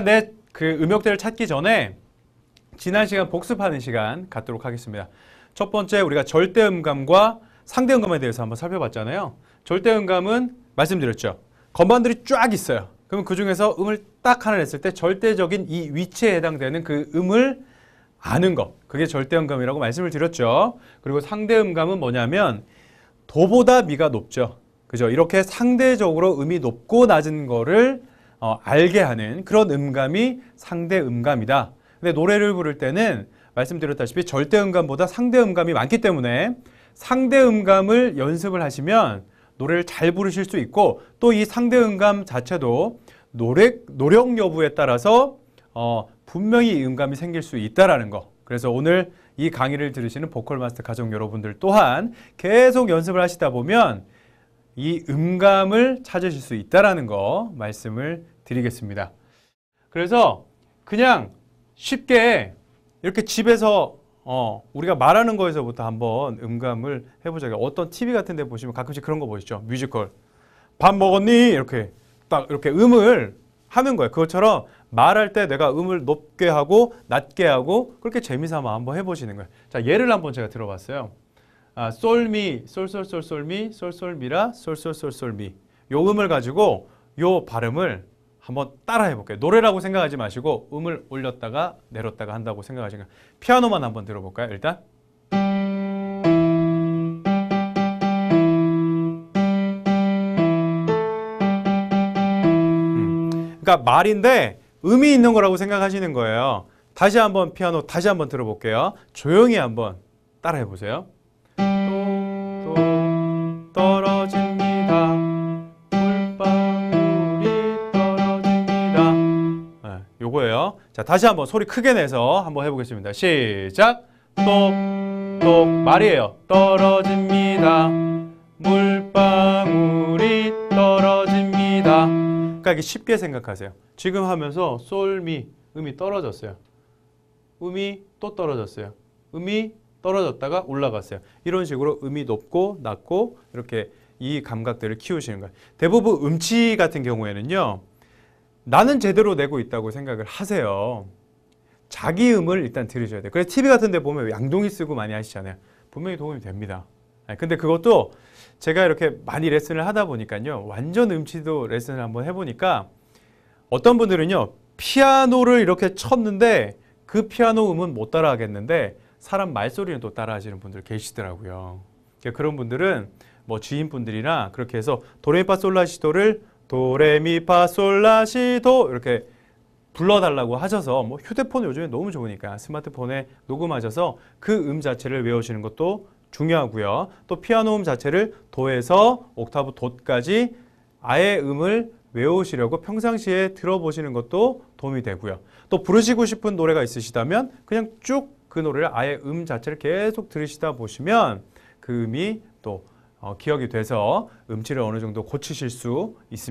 내그 네, 음역대를 찾기 전에 지난 시간 복습하는 시간 갖도록 하겠습니다. 첫 번째 우리가 절대음감과 상대음감에 대해서 한번 살펴봤잖아요. 절대음감은 말씀드렸죠. 건반들이 쫙 있어요. 그럼 그 중에서 음을 딱 하나 냈을 때 절대적인 이 위치에 해당되는 그 음을 아는 것. 그게 절대음감이라고 말씀을 드렸죠. 그리고 상대음감은 뭐냐면 도보다 미가 높죠. 그죠? 이렇게 상대적으로 음이 높고 낮은 거를 어, 알게 하는 그런 음감이 상대 음감이다. 근데 노래를 부를 때는 말씀드렸다시피 절대 음감보다 상대 음감이 많기 때문에 상대 음감을 연습을 하시면 노래를 잘 부르실 수 있고 또 이 상대 음감 자체도 노래, 노력 여부에 따라서 어, 분명히 음감이 생길 수 있다라는 거. 그래서 오늘 이 강의를 들으시는 보컬 마스터 가족 여러분들 또한 계속 연습을 하시다 보면 이 음감을 찾으실 수 있다라는 거 말씀을 드리겠습니다. 그래서 그냥 쉽게 이렇게 집에서 어, 우리가 말하는 거에서부터 한번 음감을 해보자. 어떤 TV 같은 데 보시면 가끔씩 그런 거 보시죠. 뮤지컬. 밥 먹었니? 이렇게 딱 이렇게 음을 하는 거예요. 그것처럼 말할 때 내가 음을 높게 하고 낮게 하고 그렇게 재미삼아 한번 해보시는 거예요. 자, 예를 한번 제가 들어봤어요. 아, 솔미, 솔솔솔 솔미, 솔솔미라, 솔솔솔 솔미 요 음을 가지고 요 발음을 한번 따라해 볼게요. 노래라고 생각하지 마시고 음을 올렸다가 내렸다가 한다고 생각하시면 피아노만 한번 들어볼까요? 일단 음, 그러니까 말인데 음이 있는 거라고 생각하시는 거예요. 다시 한번 피아노 다시 한번 들어볼게요. 조용히 한번 따라해 보세요. 요거예요. 자, 다시 한번 소리 크게 내서 한번 해보겠습니다. 시작! 똑똑 말이에요. 떨어집니다. 물방울이 떨어집니다. 그러니까 이게 쉽게 생각하세요. 지금 하면서 솔미 음이 떨어졌어요. 음이 또 떨어졌어요. 음이 떨어졌다가 올라갔어요. 이런 식으로 음이 높고 낮고 이렇게 이 감각들을 키우시는 거예요. 대부분 음치 같은 경우에는요. 나는 제대로 내고 있다고 생각을 하세요. 자기 음을 일단 들으셔야 돼요. 그래서 TV 같은 데 보면 양동이 쓰고 많이 하시잖아요. 분명히 도움이 됩니다. 근데 그것도 제가 이렇게 많이 레슨을 하다 보니까요. 완전 음치도 레슨을 한번 해보니까 어떤 분들은요. 피아노를 이렇게 쳤는데 그 피아노 음은 못 따라 하겠는데 사람 말소리는 또 따라 하시는 분들 계시더라고요. 그러니까 그런 분들은 뭐 지인분들이나 그렇게 해서 도레미파솔라시도를 도레미파솔라시도 이렇게 불러달라고 하셔서 뭐 휴대폰 요즘에 너무 좋으니까 스마트폰에 녹음하셔서 그 음 자체를 외우시는 것도 중요하고요. 또 피아노 음 자체를 도에서 옥타브 도까지 아예 음을 외우시려고 평상시에 들어보시는 것도 도움이 되고요. 또 부르시고 싶은 노래가 있으시다면 그냥 쭉 그 노래를 아예 음 자체를 계속 들으시다 보시면 그 음이 또 어, 기억이 돼서 음치를 어느 정도 고치실 수 있습니다.